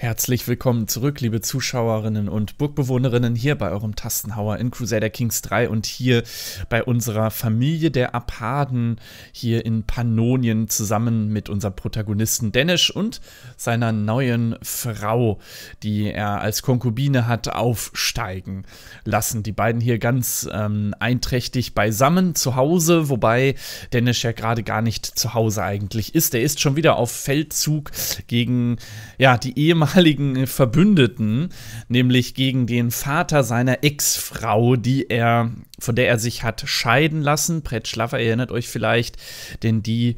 Herzlich willkommen zurück, liebe Zuschauerinnen und Burgbewohnerinnen, hier bei eurem Tastenhauer in Crusader Kings 3 und hier bei unserer Familie der Apaden hier in Pannonien zusammen mit unserem Protagonisten Danish und seiner neuen Frau, die er als Konkubine hat aufsteigen lassen. Die beiden hier ganz ähm, einträchtig beisammen zu Hause, wobei Danish ja gerade gar nicht zu Hause eigentlich ist. Er ist schon wieder auf Feldzug gegen ja, die Ehemalige ehemaligen Verbündeten, nämlich gegen den Vater seiner Ex-Frau, die er, von der er sich hat scheiden lassen. Pretschlaffer erinnert euch vielleicht, denn die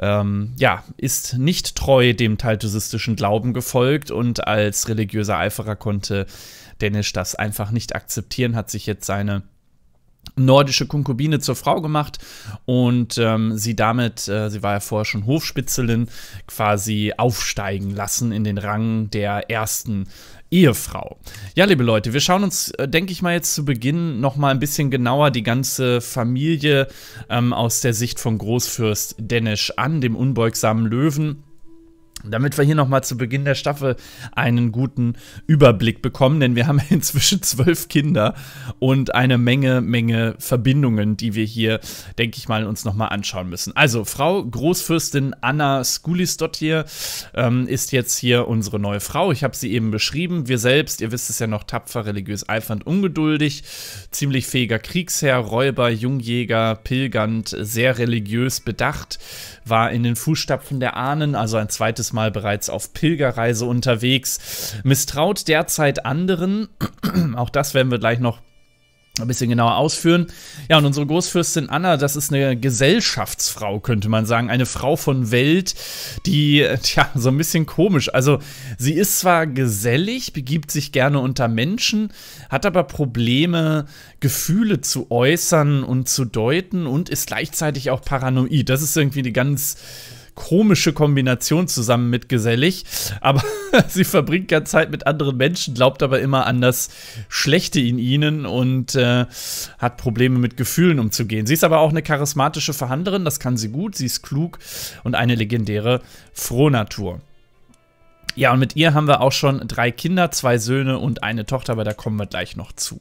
ähm, ja, ist nicht treu dem taltosistischen Glauben gefolgt und als religiöser Eiferer konnte Dennis das einfach nicht akzeptieren, hat sich jetzt seine nordische Konkubine zur Frau gemacht und ähm, sie damit, äh, sie war ja vorher schon Hofspitzelin, quasi aufsteigen lassen in den Rang der ersten Ehefrau. Ja, liebe Leute, wir schauen uns, äh, denke ich mal, jetzt zu Beginn nochmal ein bisschen genauer die ganze Familie ähm, aus der Sicht von Großfürst Denisch an, dem unbeugsamen Löwen damit wir hier nochmal zu Beginn der Staffel einen guten Überblick bekommen, denn wir haben inzwischen zwölf Kinder und eine Menge, Menge Verbindungen, die wir hier, denke ich mal, uns nochmal anschauen müssen. Also, Frau Großfürstin Anna Skulisdottir ähm, ist jetzt hier unsere neue Frau. Ich habe sie eben beschrieben. Wir selbst, ihr wisst es ja noch, tapfer, religiös, eifernd, ungeduldig, ziemlich fähiger Kriegsherr, Räuber, Jungjäger, Pilgernd, sehr religiös bedacht, war in den Fußstapfen der Ahnen, also ein zweites Mal bereits auf Pilgerreise unterwegs, misstraut derzeit anderen. Auch das werden wir gleich noch ein bisschen genauer ausführen. Ja, und unsere Großfürstin Anna, das ist eine Gesellschaftsfrau, könnte man sagen. Eine Frau von Welt, die, tja, so ein bisschen komisch. Also, sie ist zwar gesellig, begibt sich gerne unter Menschen, hat aber Probleme, Gefühle zu äußern und zu deuten und ist gleichzeitig auch paranoid. Das ist irgendwie die ganz komische Kombination zusammen mit gesellig. Aber sie verbringt ganz Zeit mit anderen Menschen, glaubt aber immer an das Schlechte in ihnen und äh, hat Probleme mit Gefühlen umzugehen. Sie ist aber auch eine charismatische Verhandlerin, das kann sie gut, sie ist klug und eine legendäre Frohnatur. Ja, und mit ihr haben wir auch schon drei Kinder, zwei Söhne und eine Tochter, aber da kommen wir gleich noch zu.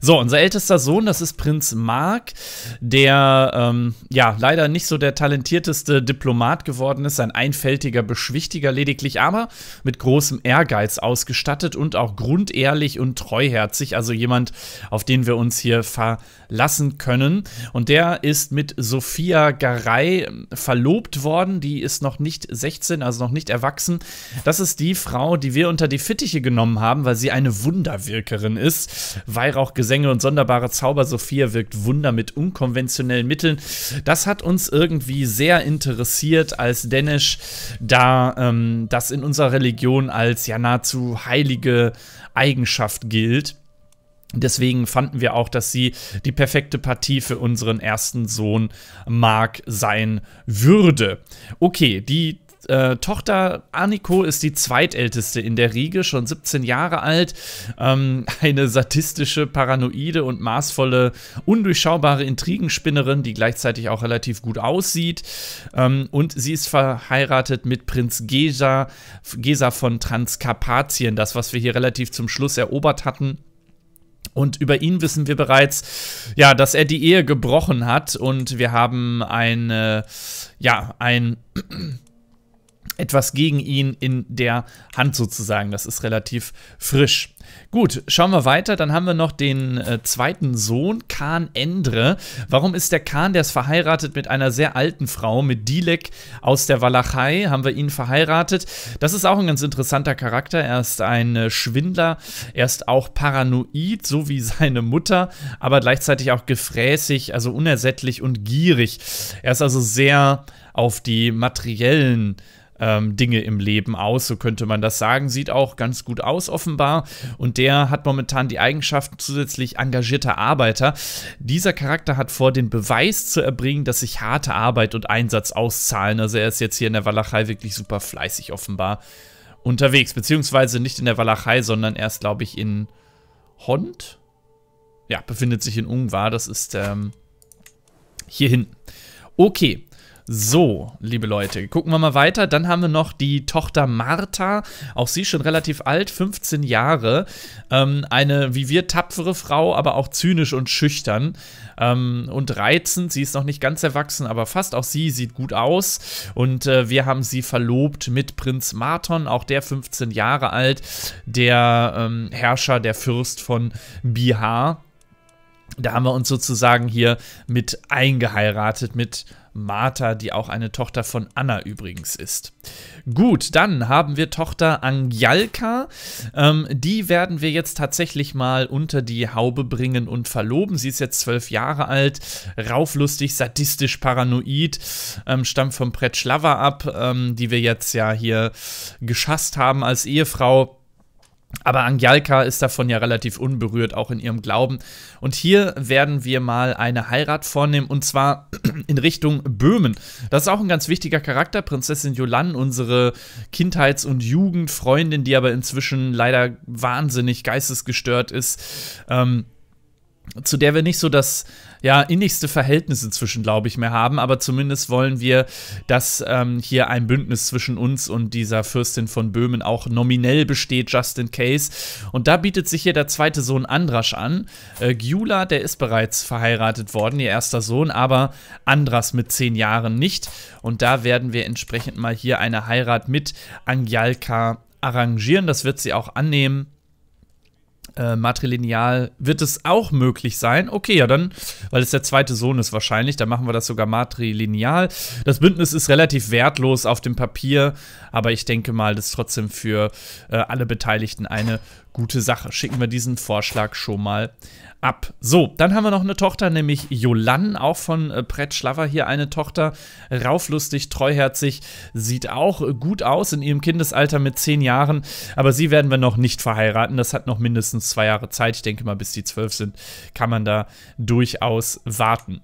So, unser ältester Sohn, das ist Prinz Mark, der ähm, ja leider nicht so der talentierteste Diplomat geworden ist, ein einfältiger Beschwichtiger lediglich, aber mit großem Ehrgeiz ausgestattet und auch grundehrlich und treuherzig, also jemand, auf den wir uns hier verlassen können. Und der ist mit Sophia Garay verlobt worden, die ist noch nicht 16, also noch nicht erwachsen. Das ist ist die Frau, die wir unter die Fittiche genommen haben, weil sie eine Wunderwirkerin ist. Weihrauchgesänge und sonderbare Zauber. Sophia wirkt Wunder mit unkonventionellen Mitteln. Das hat uns irgendwie sehr interessiert als Dänisch, da ähm, das in unserer Religion als ja nahezu heilige Eigenschaft gilt. Deswegen fanden wir auch, dass sie die perfekte Partie für unseren ersten Sohn Mark sein würde. Okay, die äh, Tochter Aniko ist die zweitälteste in der Riege, schon 17 Jahre alt. Ähm, eine sadistische, paranoide und maßvolle, undurchschaubare Intrigenspinnerin, die gleichzeitig auch relativ gut aussieht. Ähm, und sie ist verheiratet mit Prinz Gesa, Gesa von Transkarpatien, das, was wir hier relativ zum Schluss erobert hatten. Und über ihn wissen wir bereits, ja, dass er die Ehe gebrochen hat und wir haben eine, ja, ein etwas gegen ihn in der Hand sozusagen. Das ist relativ frisch. Gut, schauen wir weiter. Dann haben wir noch den äh, zweiten Sohn, Khan Endre. Warum ist der Khan, der ist verheiratet mit einer sehr alten Frau, mit Dilek aus der Walachei, haben wir ihn verheiratet. Das ist auch ein ganz interessanter Charakter. Er ist ein äh, Schwindler, er ist auch paranoid, so wie seine Mutter, aber gleichzeitig auch gefräßig, also unersättlich und gierig. Er ist also sehr auf die materiellen äh, ähm, Dinge im Leben aus, so könnte man das sagen. Sieht auch ganz gut aus, offenbar. Und der hat momentan die Eigenschaften zusätzlich engagierter Arbeiter. Dieser Charakter hat vor, den Beweis zu erbringen, dass sich harte Arbeit und Einsatz auszahlen. Also er ist jetzt hier in der Walachei wirklich super fleißig, offenbar unterwegs. Beziehungsweise nicht in der Walachei, sondern erst, glaube ich, in Hond. Ja, befindet sich in Ungwar. Das ist ähm, hier hinten. Okay, so, liebe Leute, gucken wir mal weiter. Dann haben wir noch die Tochter Martha, auch sie schon relativ alt, 15 Jahre. Ähm, eine, wie wir, tapfere Frau, aber auch zynisch und schüchtern ähm, und reizend. Sie ist noch nicht ganz erwachsen, aber fast. Auch sie sieht gut aus. Und äh, wir haben sie verlobt mit Prinz Marton, auch der 15 Jahre alt, der ähm, Herrscher, der Fürst von Bihar. Da haben wir uns sozusagen hier mit eingeheiratet, mit Martha, die auch eine Tochter von Anna übrigens ist. Gut, dann haben wir Tochter Angelka. Ähm, die werden wir jetzt tatsächlich mal unter die Haube bringen und verloben. Sie ist jetzt zwölf Jahre alt, rauflustig, sadistisch, paranoid, ähm, stammt vom Pretschlava ab, ähm, die wir jetzt ja hier geschasst haben als Ehefrau. Aber Angelka ist davon ja relativ unberührt, auch in ihrem Glauben. Und hier werden wir mal eine Heirat vornehmen, und zwar in Richtung Böhmen. Das ist auch ein ganz wichtiger Charakter. Prinzessin Jolann, unsere Kindheits- und Jugendfreundin, die aber inzwischen leider wahnsinnig geistesgestört ist. Ähm, zu der wir nicht so das ja, innigste Verhältnisse zwischen, glaube ich, mehr haben. Aber zumindest wollen wir, dass ähm, hier ein Bündnis zwischen uns und dieser Fürstin von Böhmen auch nominell besteht, just in case. Und da bietet sich hier der zweite Sohn Andras an. Äh, Gyula, der ist bereits verheiratet worden, ihr erster Sohn, aber Andras mit zehn Jahren nicht. Und da werden wir entsprechend mal hier eine Heirat mit Angialka arrangieren. Das wird sie auch annehmen äh, matrilineal wird es auch möglich sein. Okay, ja dann, weil es der zweite Sohn ist wahrscheinlich, dann machen wir das sogar matrilineal. Das Bündnis ist relativ wertlos auf dem Papier, aber ich denke mal, das ist trotzdem für äh, alle Beteiligten eine gute Sache. Schicken wir diesen Vorschlag schon mal ab. So, dann haben wir noch eine Tochter, nämlich Jolan, auch von äh, Pretschlaver hier eine Tochter. Rauflustig, treuherzig, sieht auch gut aus in ihrem Kindesalter mit zehn Jahren. Aber sie werden wir noch nicht verheiraten. Das hat noch mindestens zwei Jahre Zeit. Ich denke mal, bis die zwölf sind, kann man da durchaus warten.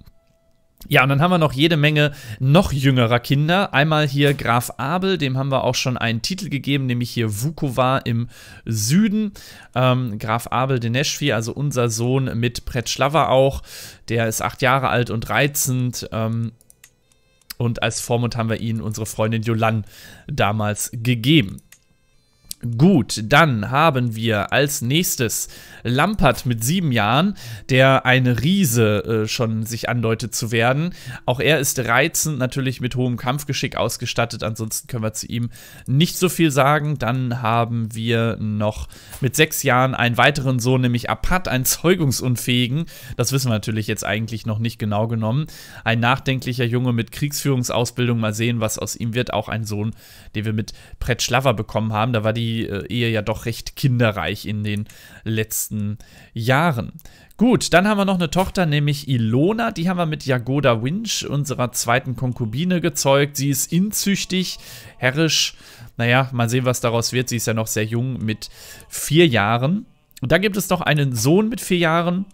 Ja, und dann haben wir noch jede Menge noch jüngerer Kinder. Einmal hier Graf Abel, dem haben wir auch schon einen Titel gegeben, nämlich hier Vukovar im Süden. Ähm, Graf Abel Deneshvi, also unser Sohn mit Pretschlava auch, der ist acht Jahre alt und reizend. Ähm, und als Vormund haben wir ihn unsere Freundin Jolan damals gegeben. Gut, dann haben wir als nächstes Lampert mit sieben Jahren, der eine Riese äh, schon sich andeutet zu werden. Auch er ist reizend, natürlich mit hohem Kampfgeschick ausgestattet. Ansonsten können wir zu ihm nicht so viel sagen. Dann haben wir noch mit sechs Jahren einen weiteren Sohn, nämlich Apat, einen Zeugungsunfähigen. Das wissen wir natürlich jetzt eigentlich noch nicht genau genommen. Ein nachdenklicher Junge mit Kriegsführungsausbildung. Mal sehen, was aus ihm wird. Auch ein Sohn, den wir mit Pretschlava bekommen haben. Da war die die äh, Ehe ja doch recht kinderreich in den letzten Jahren. Gut, dann haben wir noch eine Tochter, nämlich Ilona. Die haben wir mit Jagoda Winch, unserer zweiten Konkubine, gezeugt. Sie ist inzüchtig, herrisch. Naja, mal sehen, was daraus wird. Sie ist ja noch sehr jung mit vier Jahren. Und da gibt es noch einen Sohn mit vier Jahren,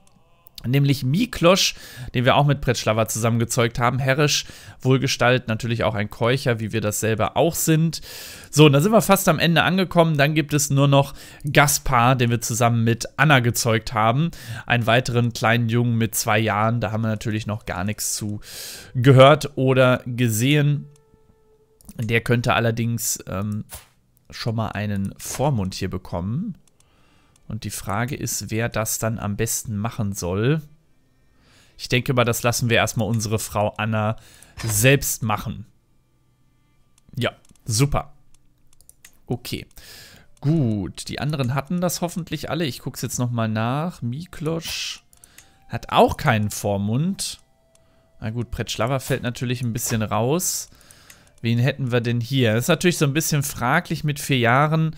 Nämlich Miklosch, den wir auch mit Pretschlava zusammengezeugt haben. Herrisch, Wohlgestalt, natürlich auch ein Keucher, wie wir das selber auch sind. So, und da sind wir fast am Ende angekommen. Dann gibt es nur noch Gaspar, den wir zusammen mit Anna gezeugt haben. Einen weiteren kleinen Jungen mit zwei Jahren. Da haben wir natürlich noch gar nichts zu gehört oder gesehen. Der könnte allerdings ähm, schon mal einen Vormund hier bekommen. Und die Frage ist, wer das dann am besten machen soll. Ich denke mal, das lassen wir erstmal unsere Frau Anna selbst machen. Ja, super. Okay. Gut, die anderen hatten das hoffentlich alle. Ich gucke es jetzt nochmal nach. Miklosch hat auch keinen Vormund. Na gut, Pretschlava fällt natürlich ein bisschen raus. Wen hätten wir denn hier? Das ist natürlich so ein bisschen fraglich mit vier Jahren.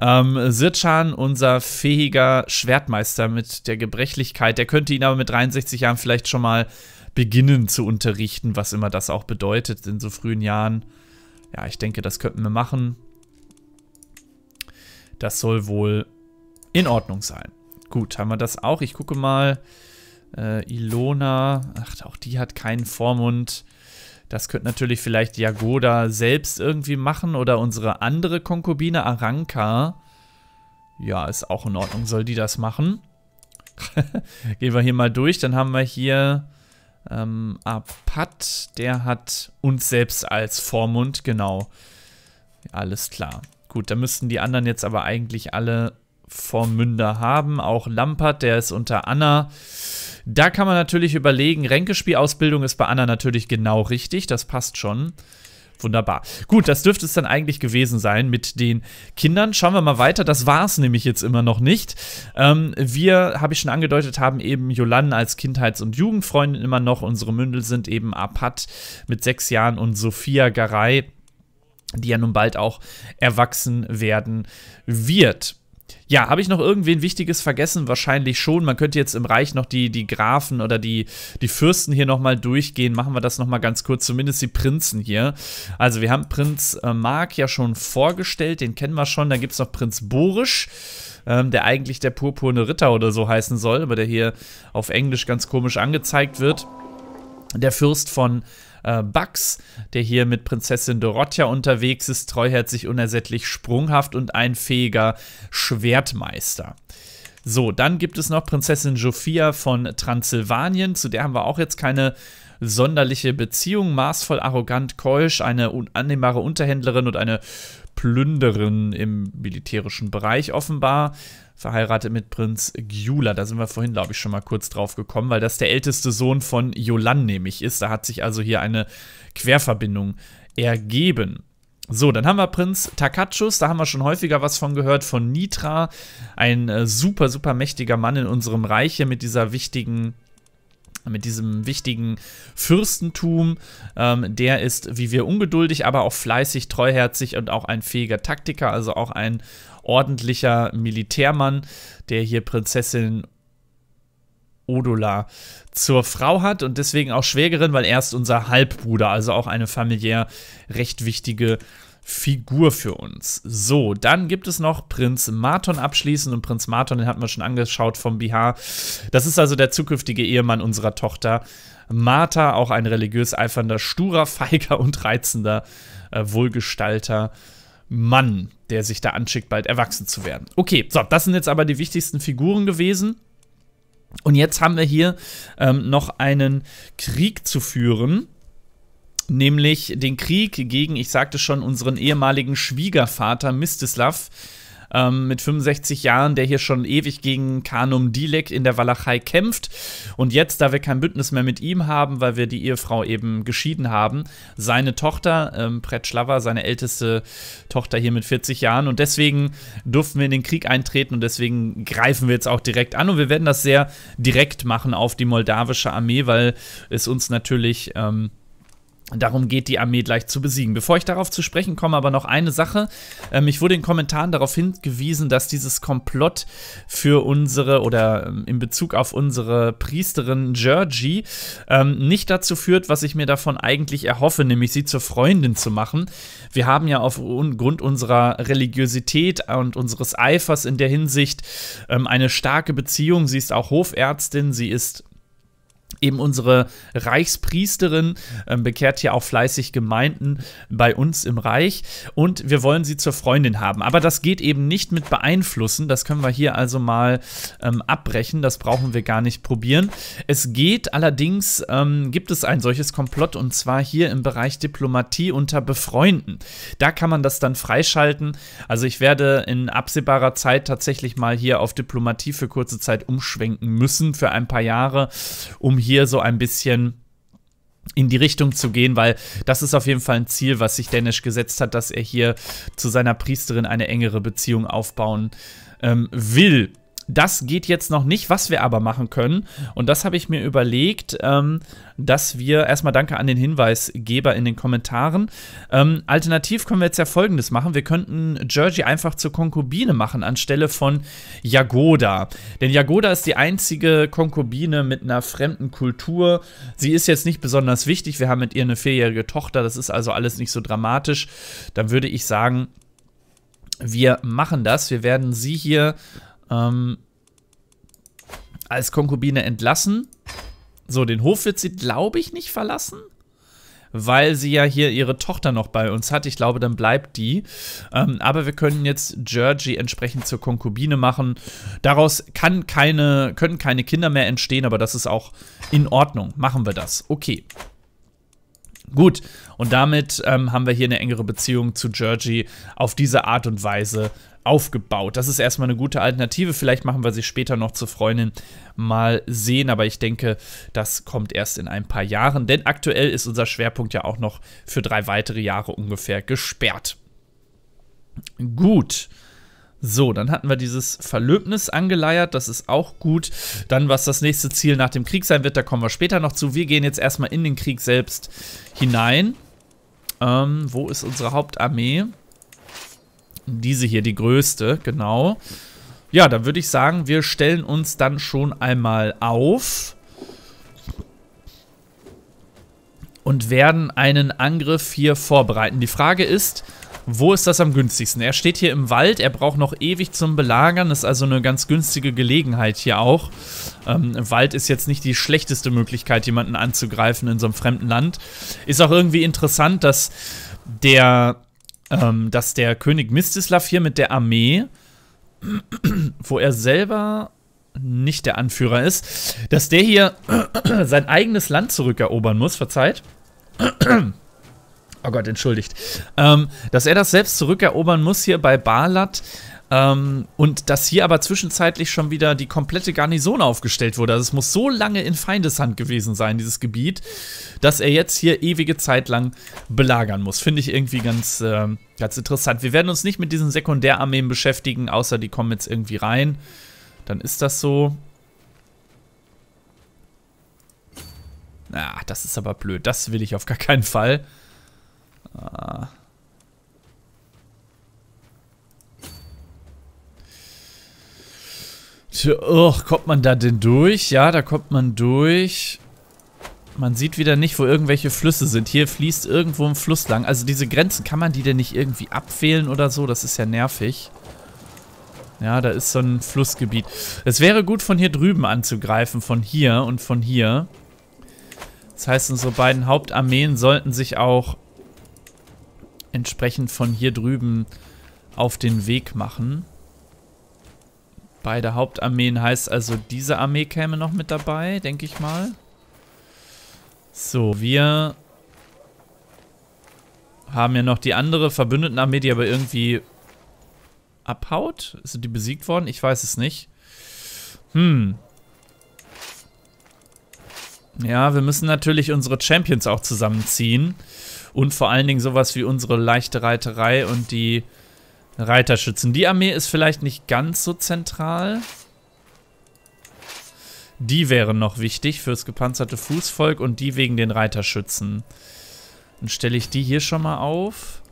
Ähm, Sirchan, unser fähiger Schwertmeister mit der Gebrechlichkeit, der könnte ihn aber mit 63 Jahren vielleicht schon mal beginnen zu unterrichten, was immer das auch bedeutet in so frühen Jahren. Ja, ich denke, das könnten wir machen. Das soll wohl in Ordnung sein. Gut, haben wir das auch. Ich gucke mal. Äh, Ilona, ach, auch die hat keinen Vormund. Das könnte natürlich vielleicht Jagoda selbst irgendwie machen oder unsere andere Konkubine Aranka. Ja, ist auch in Ordnung, soll die das machen. Gehen wir hier mal durch, dann haben wir hier ähm, Apat, der hat uns selbst als Vormund, genau. Alles klar. Gut, da müssten die anderen jetzt aber eigentlich alle Vormünder haben. Auch Lampert, der ist unter Anna. Da kann man natürlich überlegen, Ränkespielausbildung ist bei Anna natürlich genau richtig, das passt schon. Wunderbar. Gut, das dürfte es dann eigentlich gewesen sein mit den Kindern. Schauen wir mal weiter. Das war es nämlich jetzt immer noch nicht. Ähm, wir, habe ich schon angedeutet, haben eben Jolan als Kindheits- und Jugendfreundin immer noch. Unsere Mündel sind eben Apat mit sechs Jahren und Sophia Garay, die ja nun bald auch erwachsen werden wird. Ja, habe ich noch irgendwen Wichtiges vergessen? Wahrscheinlich schon. Man könnte jetzt im Reich noch die, die Grafen oder die, die Fürsten hier nochmal durchgehen. Machen wir das nochmal ganz kurz, zumindest die Prinzen hier. Also wir haben Prinz äh, Mark ja schon vorgestellt, den kennen wir schon. Da gibt es noch Prinz Borisch, ähm, der eigentlich der purpurne Ritter oder so heißen soll, aber der hier auf Englisch ganz komisch angezeigt wird. Der Fürst von äh, Bugs, der hier mit Prinzessin Dorothea unterwegs ist, treuherzig, unersättlich, sprunghaft und ein fähiger Schwertmeister. So, dann gibt es noch Prinzessin Sophia von Transsilvanien, zu der haben wir auch jetzt keine sonderliche Beziehung, maßvoll, arrogant, keusch, eine unannehmbare Unterhändlerin und eine Plünderin im militärischen Bereich offenbar, verheiratet mit Prinz Gyula. Da sind wir vorhin, glaube ich, schon mal kurz drauf gekommen, weil das der älteste Sohn von Jolan nämlich ist. Da hat sich also hier eine Querverbindung ergeben. So, dann haben wir Prinz Takachus, da haben wir schon häufiger was von gehört, von Nitra, ein äh, super, super mächtiger Mann in unserem Reich hier mit dieser wichtigen mit diesem wichtigen Fürstentum. Ähm, der ist, wie wir, ungeduldig, aber auch fleißig, treuherzig und auch ein fähiger Taktiker, also auch ein ordentlicher Militärmann, der hier Prinzessin Odola zur Frau hat und deswegen auch Schwägerin, weil er ist unser Halbbruder, also auch eine familiär recht wichtige Figur für uns. So, dann gibt es noch Prinz Marton abschließend und Prinz Marton, den hatten wir schon angeschaut vom Bihar. Das ist also der zukünftige Ehemann unserer Tochter. Martha, auch ein religiös eifernder, sturer, feiger und reizender, äh, wohlgestalter Mann, der sich da anschickt, bald erwachsen zu werden. Okay, so, das sind jetzt aber die wichtigsten Figuren gewesen. Und jetzt haben wir hier ähm, noch einen Krieg zu führen nämlich den Krieg gegen, ich sagte schon, unseren ehemaligen Schwiegervater Mistislav ähm, mit 65 Jahren, der hier schon ewig gegen Kanum Dilek in der Walachei kämpft. Und jetzt, da wir kein Bündnis mehr mit ihm haben, weil wir die Ehefrau eben geschieden haben, seine Tochter, ähm, Pretschlava, seine älteste Tochter hier mit 40 Jahren. Und deswegen durften wir in den Krieg eintreten und deswegen greifen wir jetzt auch direkt an. Und wir werden das sehr direkt machen auf die moldawische Armee, weil es uns natürlich. Ähm, darum geht, die Armee gleich zu besiegen. Bevor ich darauf zu sprechen komme, aber noch eine Sache. Ähm, ich wurde in Kommentaren darauf hingewiesen, dass dieses Komplott für unsere oder ähm, in Bezug auf unsere Priesterin Georgie ähm, nicht dazu führt, was ich mir davon eigentlich erhoffe, nämlich sie zur Freundin zu machen. Wir haben ja aufgrund unserer Religiosität und unseres Eifers in der Hinsicht ähm, eine starke Beziehung. Sie ist auch Hofärztin, sie ist Eben unsere Reichspriesterin äh, bekehrt hier auch fleißig Gemeinden bei uns im Reich und wir wollen sie zur Freundin haben. Aber das geht eben nicht mit beeinflussen. Das können wir hier also mal ähm, abbrechen. Das brauchen wir gar nicht probieren. Es geht allerdings, ähm, gibt es ein solches Komplott und zwar hier im Bereich Diplomatie unter Befreunden. Da kann man das dann freischalten. Also ich werde in absehbarer Zeit tatsächlich mal hier auf Diplomatie für kurze Zeit umschwenken müssen, für ein paar Jahre, um hier hier so ein bisschen in die Richtung zu gehen, weil das ist auf jeden Fall ein Ziel, was sich Danish gesetzt hat, dass er hier zu seiner Priesterin eine engere Beziehung aufbauen ähm, will das geht jetzt noch nicht, was wir aber machen können. Und das habe ich mir überlegt, ähm, dass wir erstmal danke an den Hinweisgeber in den Kommentaren. Ähm, alternativ können wir jetzt ja folgendes machen. Wir könnten Georgie einfach zur Konkubine machen anstelle von Jagoda. Denn Jagoda ist die einzige Konkubine mit einer fremden Kultur. Sie ist jetzt nicht besonders wichtig. Wir haben mit ihr eine vierjährige Tochter. Das ist also alles nicht so dramatisch. Dann würde ich sagen, wir machen das. Wir werden sie hier ähm, als Konkubine entlassen. So, den Hof wird sie, glaube ich, nicht verlassen weil sie ja hier ihre Tochter noch bei uns hat. Ich glaube, dann bleibt die. Ähm, aber wir können jetzt Georgie entsprechend zur Konkubine machen. Daraus kann keine, können keine Kinder mehr entstehen, aber das ist auch in Ordnung. Machen wir das. Okay. Gut, und damit ähm, haben wir hier eine engere Beziehung zu Georgie auf diese Art und Weise aufgebaut. Das ist erstmal eine gute Alternative. Vielleicht machen wir sie später noch zur Freundin mal sehen, aber ich denke, das kommt erst in ein paar Jahren, denn aktuell ist unser Schwerpunkt ja auch noch für drei weitere Jahre ungefähr gesperrt. Gut. So, dann hatten wir dieses Verlöbnis angeleiert, das ist auch gut. Dann, was das nächste Ziel nach dem Krieg sein wird, da kommen wir später noch zu. Wir gehen jetzt erstmal in den Krieg selbst hinein. Ähm, wo ist unsere Hauptarmee? Diese hier, die größte, genau. Ja, da würde ich sagen, wir stellen uns dann schon einmal auf. Und werden einen Angriff hier vorbereiten. Die Frage ist, wo ist das am günstigsten? Er steht hier im Wald, er braucht noch ewig zum Belagern, ist also eine ganz günstige Gelegenheit hier auch. Ähm, Wald ist jetzt nicht die schlechteste Möglichkeit, jemanden anzugreifen in so einem fremden Land. Ist auch irgendwie interessant, dass der ähm, dass der König Mistislav hier mit der Armee, wo er selber nicht der Anführer ist, dass der hier sein eigenes Land zurückerobern muss, verzeiht. Oh Gott, entschuldigt. Ähm, dass er das selbst zurückerobern muss hier bei Balat, ähm, und dass hier aber zwischenzeitlich schon wieder die komplette Garnison aufgestellt wurde. Also es muss so lange in Feindeshand gewesen sein, dieses Gebiet, dass er jetzt hier ewige Zeit lang belagern muss. Finde ich irgendwie ganz, äh, ganz interessant. Wir werden uns nicht mit diesen Sekundärarmeen beschäftigen, außer die kommen jetzt irgendwie rein. Dann ist das so. Na, ah, das ist aber blöd. Das will ich auf gar keinen Fall. Ah. Tja, oh, kommt man da denn durch? Ja, da kommt man durch. Man sieht wieder nicht, wo irgendwelche Flüsse sind. Hier fließt irgendwo ein Fluss lang. Also diese Grenzen, kann man die denn nicht irgendwie abwählen oder so? Das ist ja nervig. Ja, da ist so ein Flussgebiet. Es wäre gut, von hier drüben anzugreifen. Von hier und von hier. Das heißt, unsere beiden Hauptarmeen sollten sich auch entsprechend von hier drüben auf den Weg machen. Beide Hauptarmeen heißt also, diese Armee käme noch mit dabei, denke ich mal. So, wir haben ja noch die andere Verbündetenarmee, die aber irgendwie abhaut. Sind die besiegt worden? Ich weiß es nicht. Hm. Ja, wir müssen natürlich unsere Champions auch zusammenziehen. Und vor allen Dingen sowas wie unsere leichte Reiterei und die Reiterschützen. Die Armee ist vielleicht nicht ganz so zentral. Die wären noch wichtig fürs gepanzerte Fußvolk und die wegen den Reiterschützen. Dann stelle ich die hier schon mal auf.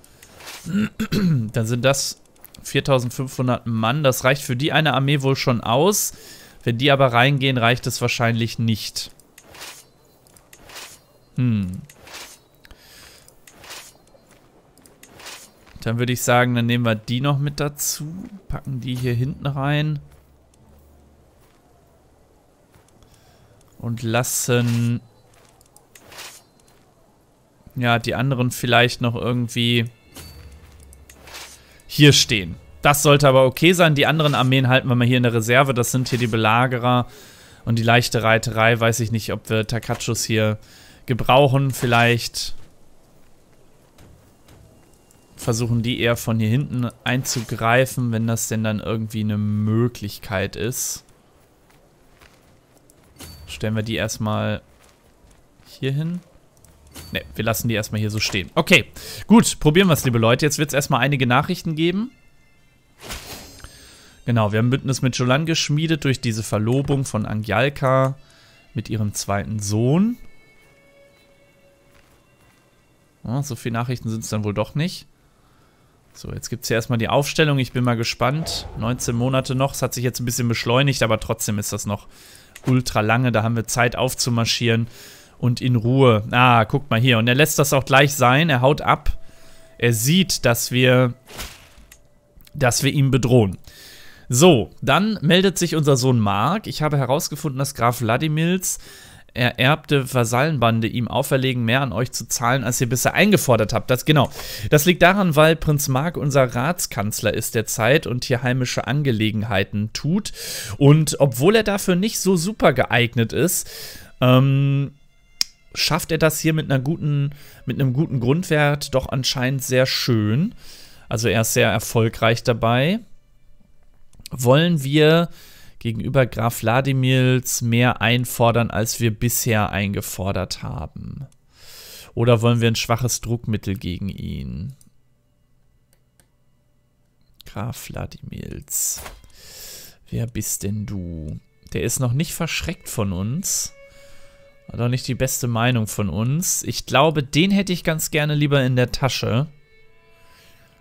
Dann sind das 4500 Mann. Das reicht für die eine Armee wohl schon aus. Wenn die aber reingehen, reicht es wahrscheinlich nicht. Hm. Dann würde ich sagen, dann nehmen wir die noch mit dazu. Packen die hier hinten rein. Und lassen... Ja, die anderen vielleicht noch irgendwie hier stehen. Das sollte aber okay sein. Die anderen Armeen halten wir mal hier in der Reserve. Das sind hier die Belagerer und die leichte Reiterei. Weiß ich nicht, ob wir Takachos hier gebrauchen. Vielleicht versuchen die eher von hier hinten einzugreifen, wenn das denn dann irgendwie eine Möglichkeit ist. Stellen wir die erstmal hier hin. Ne, wir lassen die erstmal hier so stehen. Okay, gut, probieren wir es, liebe Leute. Jetzt wird es erstmal einige Nachrichten geben. Genau, wir haben Bündnis mit Jolan geschmiedet durch diese Verlobung von Angialka mit ihrem zweiten Sohn. Oh, so viele Nachrichten sind es dann wohl doch nicht. So, jetzt gibt es hier erstmal die Aufstellung. Ich bin mal gespannt. 19 Monate noch. Es hat sich jetzt ein bisschen beschleunigt, aber trotzdem ist das noch ultra lange. Da haben wir Zeit aufzumarschieren und in Ruhe. Ah, guck mal hier. Und er lässt das auch gleich sein. Er haut ab. Er sieht, dass wir, dass wir ihn bedrohen. So, dann meldet sich unser Sohn Mark. Ich habe herausgefunden, dass Graf Vladimils ererbte Vasallenbande ihm auferlegen, mehr an euch zu zahlen, als ihr bisher eingefordert habt. Das genau. Das liegt daran, weil Prinz Mark unser Ratskanzler ist derzeit und hier heimische Angelegenheiten tut. Und obwohl er dafür nicht so super geeignet ist, ähm, schafft er das hier mit einer guten, mit einem guten Grundwert doch anscheinend sehr schön. Also er ist sehr erfolgreich dabei. Wollen wir gegenüber Graf Wladimirs mehr einfordern, als wir bisher eingefordert haben? Oder wollen wir ein schwaches Druckmittel gegen ihn? Graf Wladimirs, Wer bist denn du? Der ist noch nicht verschreckt von uns. Hat auch nicht die beste Meinung von uns. Ich glaube, den hätte ich ganz gerne lieber in der Tasche.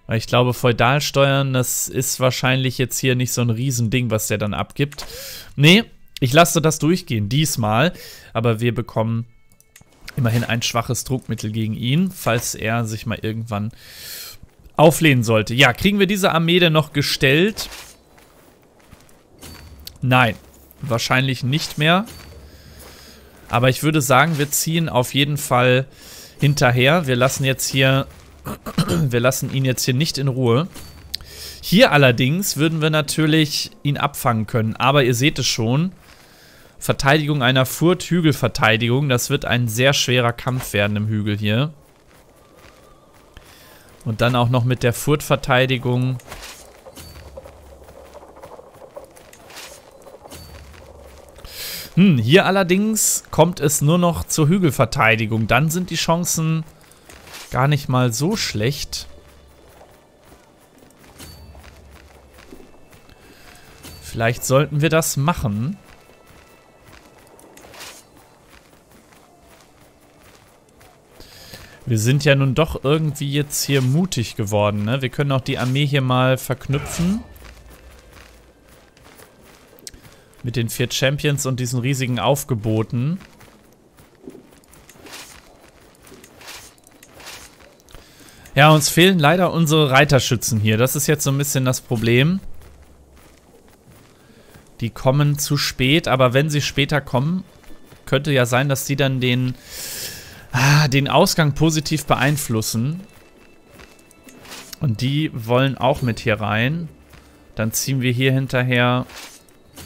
Weil ich glaube, Feudalsteuern, das ist wahrscheinlich jetzt hier nicht so ein Riesending, was der dann abgibt. Nee, ich lasse das durchgehen, diesmal. Aber wir bekommen immerhin ein schwaches Druckmittel gegen ihn, falls er sich mal irgendwann auflehnen sollte. Ja, kriegen wir diese Armee denn noch gestellt? Nein, wahrscheinlich nicht mehr. Aber ich würde sagen, wir ziehen auf jeden Fall hinterher. Wir lassen jetzt hier Wir lassen ihn jetzt hier nicht in Ruhe. Hier allerdings würden wir natürlich ihn abfangen können. Aber ihr seht es schon. Verteidigung einer Furt-Hügel-Verteidigung. Das wird ein sehr schwerer Kampf werden im Hügel hier. Und dann auch noch mit der Furt-Verteidigung. Hm, hier allerdings kommt es nur noch zur Hügelverteidigung. Dann sind die Chancen Gar nicht mal so schlecht. Vielleicht sollten wir das machen. Wir sind ja nun doch irgendwie jetzt hier mutig geworden, ne? Wir können auch die Armee hier mal verknüpfen. Mit den vier Champions und diesen riesigen Aufgeboten. Ja, uns fehlen leider unsere Reiterschützen hier. Das ist jetzt so ein bisschen das Problem. Die kommen zu spät, aber wenn sie später kommen, könnte ja sein, dass sie dann den, ah, den Ausgang positiv beeinflussen. Und die wollen auch mit hier rein. Dann ziehen wir hier hinterher.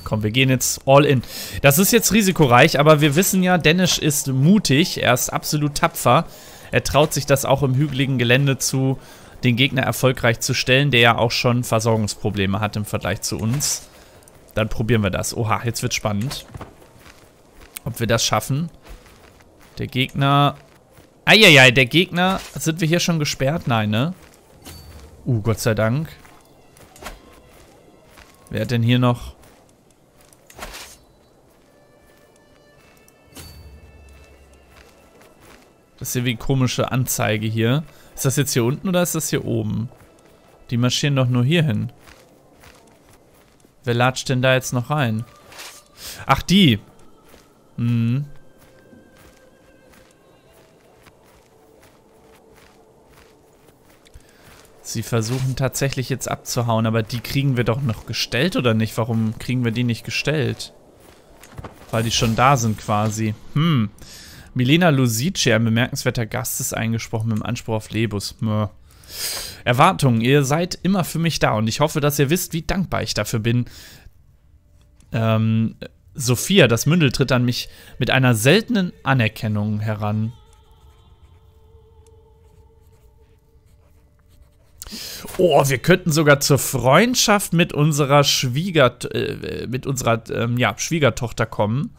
Komm, wir gehen jetzt all in. Das ist jetzt risikoreich, aber wir wissen ja, Danish ist mutig. Er ist absolut tapfer. Er traut sich das auch im hügeligen Gelände zu, den Gegner erfolgreich zu stellen, der ja auch schon Versorgungsprobleme hat im Vergleich zu uns. Dann probieren wir das. Oha, jetzt wird spannend. Ob wir das schaffen. Der Gegner... Eieiei, der Gegner... Sind wir hier schon gesperrt? Nein, ne? Uh, Gott sei Dank. Wer hat denn hier noch... Das ist irgendwie komische Anzeige hier. Ist das jetzt hier unten oder ist das hier oben? Die marschieren doch nur hier hin. Wer latscht denn da jetzt noch rein? Ach, die! Hm. Sie versuchen tatsächlich jetzt abzuhauen, aber die kriegen wir doch noch gestellt, oder nicht? Warum kriegen wir die nicht gestellt? Weil die schon da sind quasi. Hm. Milena Lusice, ein bemerkenswerter Gast, ist eingesprochen mit dem Anspruch auf Lebus. Mö. Erwartungen, ihr seid immer für mich da und ich hoffe, dass ihr wisst, wie dankbar ich dafür bin. Ähm, Sophia, das Mündel tritt an mich mit einer seltenen Anerkennung heran. Oh, wir könnten sogar zur Freundschaft mit unserer Schwieger, äh, mit unserer ähm, ja, Schwiegertochter kommen.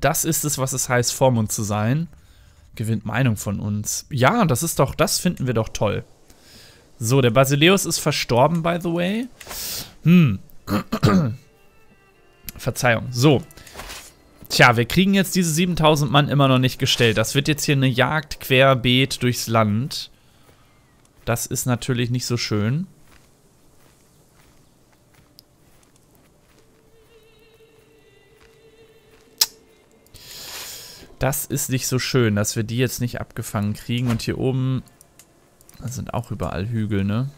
Das ist es, was es heißt, Vormund zu sein. Gewinnt Meinung von uns. Ja, das ist doch, das finden wir doch toll. So, der Basileus ist verstorben, by the way. Hm. Verzeihung. So. Tja, wir kriegen jetzt diese 7000 Mann immer noch nicht gestellt. Das wird jetzt hier eine Jagd querbeet durchs Land. Das ist natürlich nicht so schön. Das ist nicht so schön, dass wir die jetzt nicht abgefangen kriegen. Und hier oben sind auch überall Hügel, ne?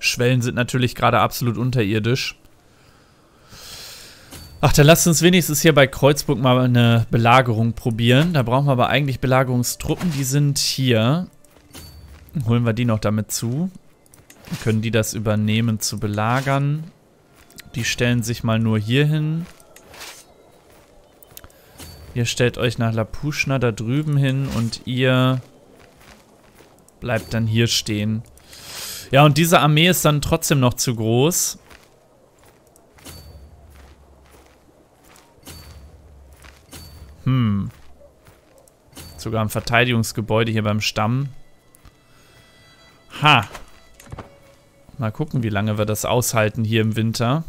Schwellen sind natürlich gerade absolut unterirdisch. Ach, dann lasst uns wenigstens hier bei Kreuzburg mal eine Belagerung probieren. Da brauchen wir aber eigentlich Belagerungstruppen. Die sind hier holen wir die noch damit zu. Können die das übernehmen zu belagern? Die stellen sich mal nur hier hin. Ihr stellt euch nach Lapuschna da drüben hin und ihr bleibt dann hier stehen. Ja, und diese Armee ist dann trotzdem noch zu groß. Hm. Sogar ein Verteidigungsgebäude hier beim Stamm. Ha. Mal gucken, wie lange wir das aushalten hier im Winter.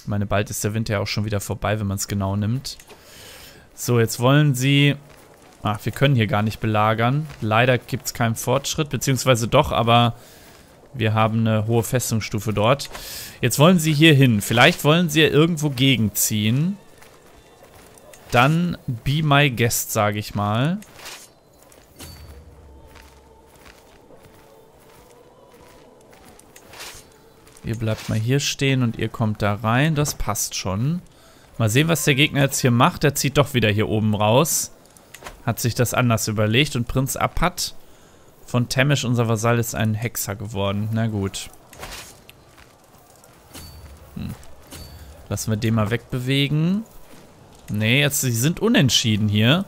Ich meine, bald ist der Winter ja auch schon wieder vorbei, wenn man es genau nimmt. So, jetzt wollen sie... Ach, wir können hier gar nicht belagern. Leider gibt es keinen Fortschritt, beziehungsweise doch, aber wir haben eine hohe Festungsstufe dort. Jetzt wollen sie hier hin. Vielleicht wollen sie ja irgendwo gegenziehen. Dann be my guest, sage ich mal. Ihr bleibt mal hier stehen und ihr kommt da rein. Das passt schon. Mal sehen, was der Gegner jetzt hier macht. Der zieht doch wieder hier oben raus. Hat sich das anders überlegt. Und Prinz Apat von Temisch, unser Vasall, ist ein Hexer geworden. Na gut. Hm. Lassen wir den mal wegbewegen. Nee, jetzt, sie sind unentschieden hier.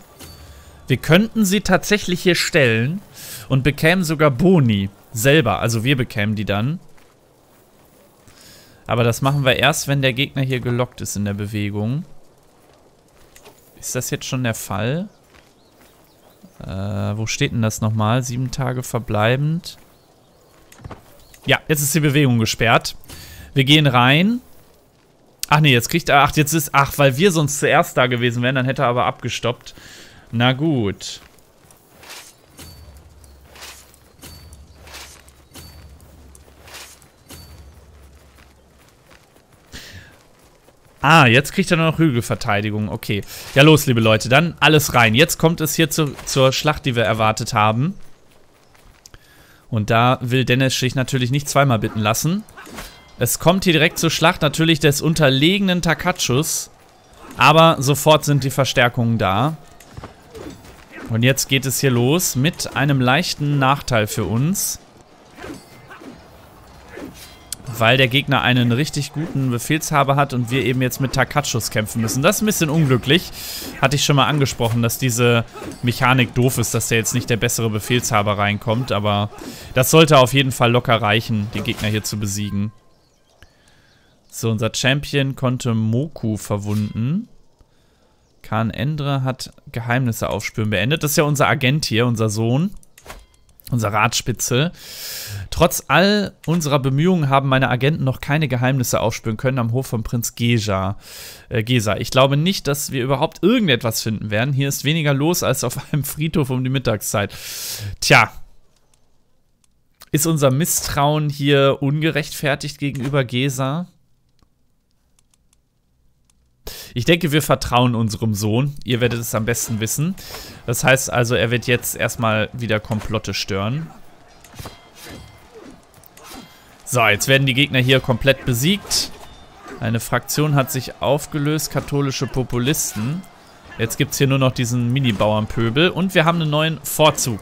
Wir könnten sie tatsächlich hier stellen und bekämen sogar Boni. Selber, also wir bekämen die dann. Aber das machen wir erst, wenn der Gegner hier gelockt ist in der Bewegung. Ist das jetzt schon der Fall? Äh, wo steht denn das nochmal? Sieben Tage verbleibend. Ja, jetzt ist die Bewegung gesperrt. Wir gehen rein. Ach nee, jetzt kriegt er... Ach, jetzt ist... Ach, weil wir sonst zuerst da gewesen wären, dann hätte er aber abgestoppt. Na gut. Ah, jetzt kriegt er nur noch Hügelverteidigung. Okay. Ja, los, liebe Leute. Dann alles rein. Jetzt kommt es hier zu, zur Schlacht, die wir erwartet haben. Und da will Dennis sich natürlich nicht zweimal bitten lassen. Es kommt hier direkt zur Schlacht natürlich des unterlegenen Takachus. Aber sofort sind die Verstärkungen da. Und jetzt geht es hier los mit einem leichten Nachteil für uns weil der Gegner einen richtig guten Befehlshaber hat und wir eben jetzt mit Takachus kämpfen müssen. Das ist ein bisschen unglücklich. Hatte ich schon mal angesprochen, dass diese Mechanik doof ist, dass da jetzt nicht der bessere Befehlshaber reinkommt, aber das sollte auf jeden Fall locker reichen, den Gegner hier zu besiegen. So, unser Champion konnte Moku verwunden. Khan Endre hat Geheimnisse aufspüren beendet. Das ist ja unser Agent hier, unser Sohn unser Radspitze. Trotz all unserer Bemühungen haben meine Agenten noch keine Geheimnisse aufspüren können am Hof von Prinz Gesa. Äh, Gesa. Ich glaube nicht, dass wir überhaupt irgendetwas finden werden. Hier ist weniger los als auf einem Friedhof um die Mittagszeit. Tja. Ist unser Misstrauen hier ungerechtfertigt gegenüber Gesa? Ich denke, wir vertrauen unserem Sohn. Ihr werdet es am besten wissen. Das heißt also, er wird jetzt erstmal wieder Komplotte stören. So, jetzt werden die Gegner hier komplett besiegt. Eine Fraktion hat sich aufgelöst, katholische Populisten. Jetzt gibt es hier nur noch diesen Mini-Bauernpöbel und wir haben einen neuen Vorzug.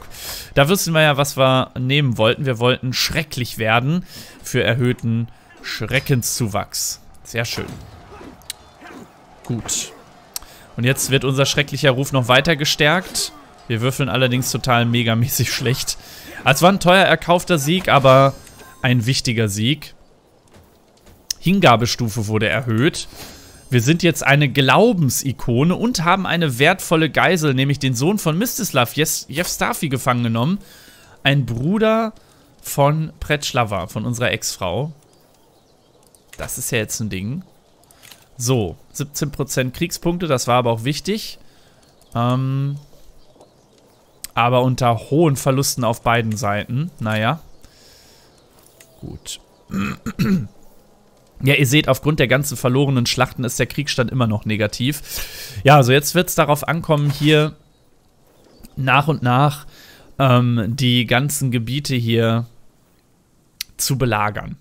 Da wissen wir ja, was wir nehmen wollten. Wir wollten schrecklich werden für erhöhten Schreckenszuwachs. Sehr schön. Gut. Und jetzt wird unser schrecklicher Ruf noch weiter gestärkt. Wir würfeln allerdings total megamäßig schlecht. Es war ein teuer erkaufter Sieg, aber ein wichtiger Sieg. Hingabestufe wurde erhöht. Wir sind jetzt eine Glaubensikone und haben eine wertvolle Geisel, nämlich den Sohn von Mstislav Jevstafi gefangen genommen. Ein Bruder von Pretschlava, von unserer Ex-Frau. Das ist ja jetzt ein Ding. So, 17% Kriegspunkte, das war aber auch wichtig. Ähm, aber unter hohen Verlusten auf beiden Seiten. Naja. Gut. Ja, ihr seht, aufgrund der ganzen verlorenen Schlachten ist der Kriegsstand immer noch negativ. Ja, also jetzt wird es darauf ankommen, hier nach und nach ähm, die ganzen Gebiete hier zu belagern.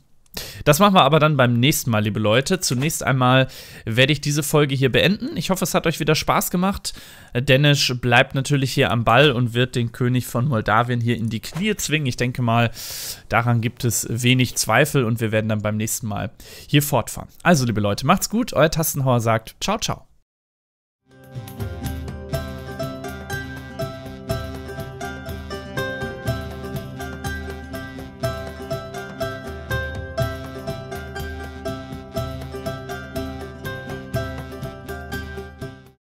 Das machen wir aber dann beim nächsten Mal, liebe Leute. Zunächst einmal werde ich diese Folge hier beenden. Ich hoffe, es hat euch wieder Spaß gemacht. Dennis bleibt natürlich hier am Ball und wird den König von Moldawien hier in die Knie zwingen. Ich denke mal, daran gibt es wenig Zweifel und wir werden dann beim nächsten Mal hier fortfahren. Also, liebe Leute, macht's gut. Euer Tastenhauer sagt ciao, ciao.